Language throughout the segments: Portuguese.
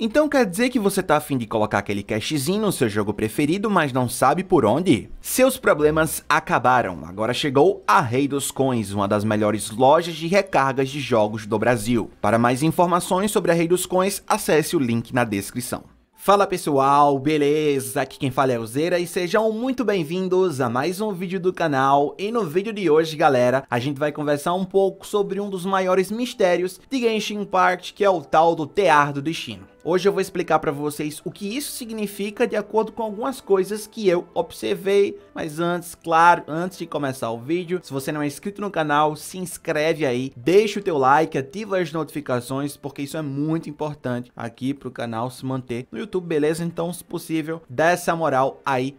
Então quer dizer que você tá afim de colocar aquele cachezinho no seu jogo preferido, mas não sabe por onde? Seus problemas acabaram, agora chegou a Rei dos Coins, uma das melhores lojas de recargas de jogos do Brasil. Para mais informações sobre a Rei dos Coins, acesse o link na descrição. Fala pessoal, beleza? Aqui quem fala é o Zera e sejam muito bem-vindos a mais um vídeo do canal. E no vídeo de hoje, galera, a gente vai conversar um pouco sobre um dos maiores mistérios de Genshin Impact, que é o tal do Tear do Destino. Hoje eu vou explicar para vocês o que isso significa de acordo com algumas coisas que eu observei. Mas antes, claro, antes de começar o vídeo, se você não é inscrito no canal, se inscreve aí, deixa o teu like, ativa as notificações, porque isso é muito importante aqui pro canal se manter no YouTube, beleza? Então, se possível, dá essa moral aí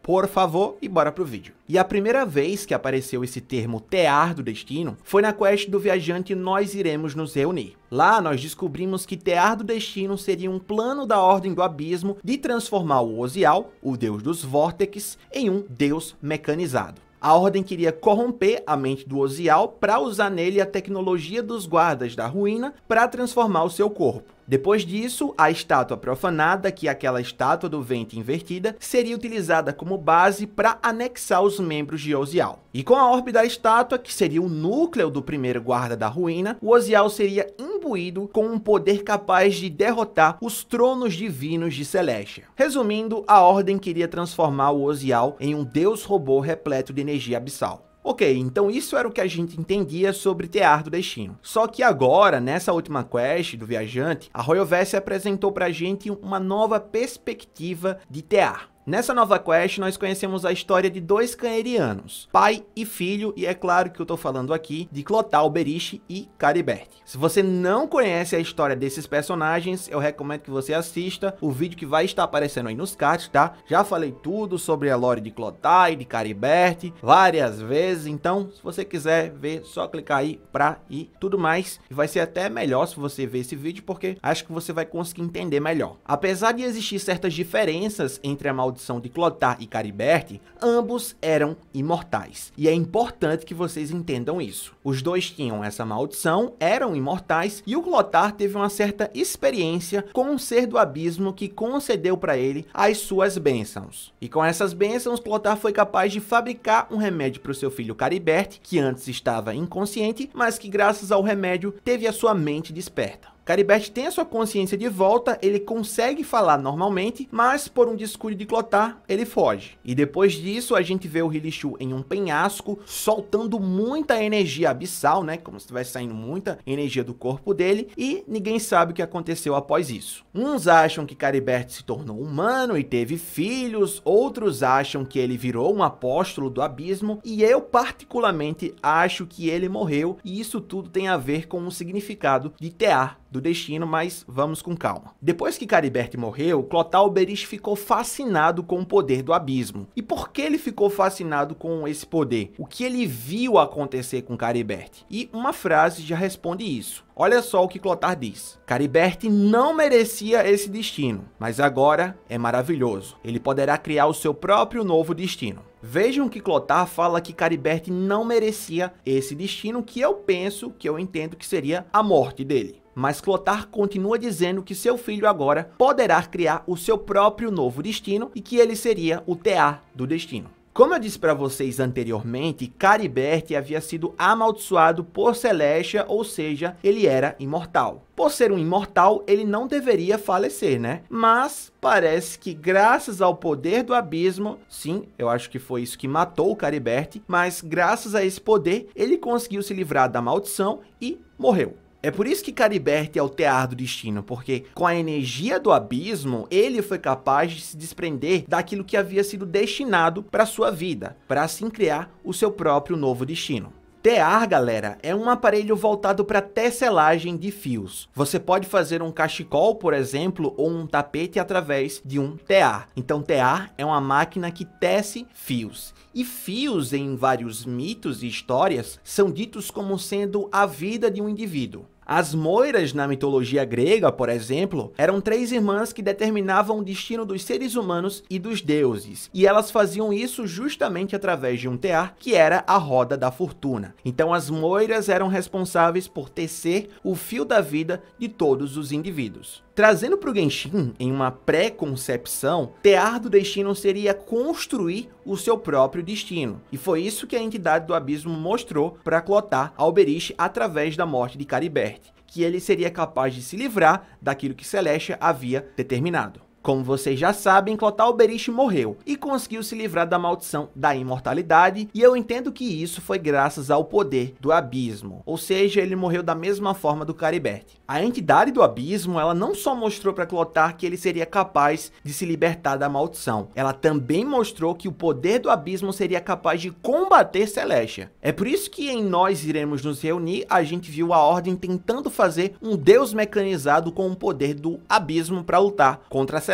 por favor, e bora pro vídeo. E a primeira vez que apareceu esse termo tear do destino foi na quest do viajante Nós Iremos Nos Reunir. Lá nós descobrimos que Tear do Destino seria um plano da Ordem do Abismo de transformar o Ozial, o deus dos Vórtex, em um deus mecanizado. A ordem queria corromper a mente do Ozial para usar nele a tecnologia dos guardas da ruína para transformar o seu corpo. Depois disso, a estátua profanada, que é aquela estátua do vento invertida, seria utilizada como base para anexar os membros de Ozial. E com a órbita da estátua, que seria o núcleo do primeiro guarda da ruína, o Ozial seria imbuído com um poder capaz de derrotar os tronos divinos de Celestia. Resumindo, a Ordem queria transformar o Ozial em um deus robô repleto de energia abissal. Ok, então isso era o que a gente entendia sobre Tear do Destino. Só que agora, nessa última quest do Viajante, a Royal Vess apresentou pra gente uma nova perspectiva de Tear. Nessa nova quest, nós conhecemos a história de dois canherianos, pai e filho, e é claro que eu tô falando aqui de Clotal Beriche e Caribert. Se você não conhece a história desses personagens, eu recomendo que você assista o vídeo que vai estar aparecendo aí nos cards, tá? Já falei tudo sobre a lore de Clotal e de Caribert várias vezes, então se você quiser ver, só clicar aí pra e tudo mais. E vai ser até melhor se você ver esse vídeo, porque acho que você vai conseguir entender melhor. Apesar de existir certas diferenças entre a maldição maldição de Clotar e Cariberte, ambos eram imortais. E é importante que vocês entendam isso. Os dois tinham essa maldição, eram imortais, e o Clotar teve uma certa experiência com um ser do abismo que concedeu para ele as suas bênçãos. E com essas bênçãos, Clotar foi capaz de fabricar um remédio para o seu filho Cariberte, que antes estava inconsciente, mas que graças ao remédio teve a sua mente desperta. Caribert tem a sua consciência de volta, ele consegue falar normalmente, mas por um descuido de Clotar, ele foge. E depois disso, a gente vê o Rilishu em um penhasco, soltando muita energia abissal, né? Como se estivesse saindo muita energia do corpo dele, e ninguém sabe o que aconteceu após isso. Uns acham que Caribert se tornou humano e teve filhos, outros acham que ele virou um apóstolo do abismo, e eu particularmente acho que ele morreu, e isso tudo tem a ver com o significado de Tear do destino, mas vamos com calma. Depois que Caribert morreu, Clotalberich ficou fascinado com o poder do abismo. E por que ele ficou fascinado com esse poder? O que ele viu acontecer com Caribert? E uma frase já responde isso. Olha só o que Clotar diz. Caribert não merecia esse destino, mas agora é maravilhoso. Ele poderá criar o seu próprio novo destino. Vejam que Clotar fala que Caribert não merecia esse destino que eu penso, que eu entendo que seria a morte dele. Mas Clotar continua dizendo que seu filho agora poderá criar o seu próprio novo destino e que ele seria o TA do destino. Como eu disse para vocês anteriormente, Caribert havia sido amaldiçoado por Celestia, ou seja, ele era imortal. Por ser um imortal, ele não deveria falecer, né? Mas parece que graças ao poder do abismo, sim, eu acho que foi isso que matou Caribert, mas graças a esse poder, ele conseguiu se livrar da maldição e morreu. É por isso que Cariberte é o tear do destino, porque com a energia do abismo, ele foi capaz de se desprender daquilo que havia sido destinado para sua vida, para assim criar o seu próprio novo destino. Tear, galera, é um aparelho voltado para tesselagem de fios. Você pode fazer um cachecol, por exemplo, ou um tapete através de um tear. Então, tear é uma máquina que tece fios. E fios, em vários mitos e histórias, são ditos como sendo a vida de um indivíduo. As moiras na mitologia grega, por exemplo, eram três irmãs que determinavam o destino dos seres humanos e dos deuses, e elas faziam isso justamente através de um tear, que era a roda da fortuna. Então as moiras eram responsáveis por tecer o fio da vida de todos os indivíduos. Trazendo para o Genshin, em uma pré-concepção, Tear do Destino seria construir o seu próprio destino. E foi isso que a entidade do abismo mostrou para Clotar Alberich através da morte de Cariber que ele seria capaz de se livrar daquilo que Celeste havia determinado. Como vocês já sabem, Clotal Berish morreu e conseguiu se livrar da maldição da imortalidade, e eu entendo que isso foi graças ao poder do abismo, ou seja, ele morreu da mesma forma do Caribert. A entidade do abismo, ela não só mostrou para Clotar que ele seria capaz de se libertar da maldição, ela também mostrou que o poder do abismo seria capaz de combater Celestia. É por isso que em Nós Iremos Nos Reunir, a gente viu a Ordem tentando fazer um deus mecanizado com o poder do abismo para lutar contra a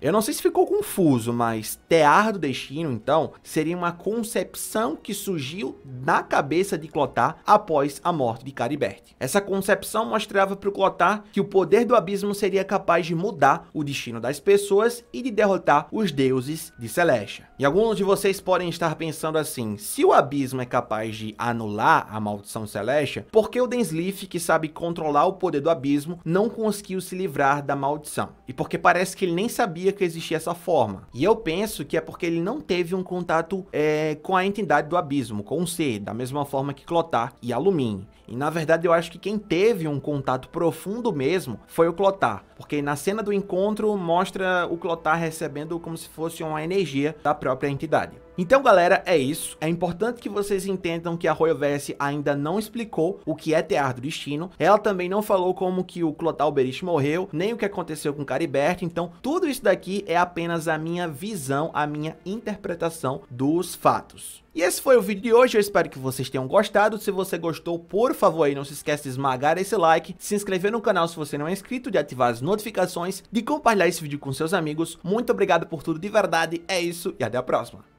eu não sei se ficou confuso, mas Tear do Destino, então, seria uma concepção que surgiu na cabeça de Clotar após a morte de Caribert. Essa concepção mostrava para o Clotar que o poder do abismo seria capaz de mudar o destino das pessoas e de derrotar os deuses de Celeste. E alguns de vocês podem estar pensando assim, se o abismo é capaz de anular a maldição Celeste, por que o Densleaf, que sabe controlar o poder do abismo, não conseguiu se livrar da maldição? E porque parece que ele ele nem sabia que existia essa forma. E eu penso que é porque ele não teve um contato é, com a entidade do abismo, com o ser, da mesma forma que Clotar e Alumine. E na verdade eu acho que quem teve um contato profundo mesmo foi o Clotar, porque na cena do encontro mostra o Clotar recebendo como se fosse uma energia da própria entidade. Então, galera, é isso. É importante que vocês entendam que a Royal Verse ainda não explicou o que é Tear do Destino. Ela também não falou como que o Clotal Berich morreu, nem o que aconteceu com Caribert. Então, tudo isso daqui é apenas a minha visão, a minha interpretação dos fatos. E esse foi o vídeo de hoje, eu espero que vocês tenham gostado, se você gostou, por favor aí não se esqueça de esmagar esse like, de se inscrever no canal se você não é inscrito, de ativar as notificações, de compartilhar esse vídeo com seus amigos, muito obrigado por tudo de verdade, é isso e até a próxima.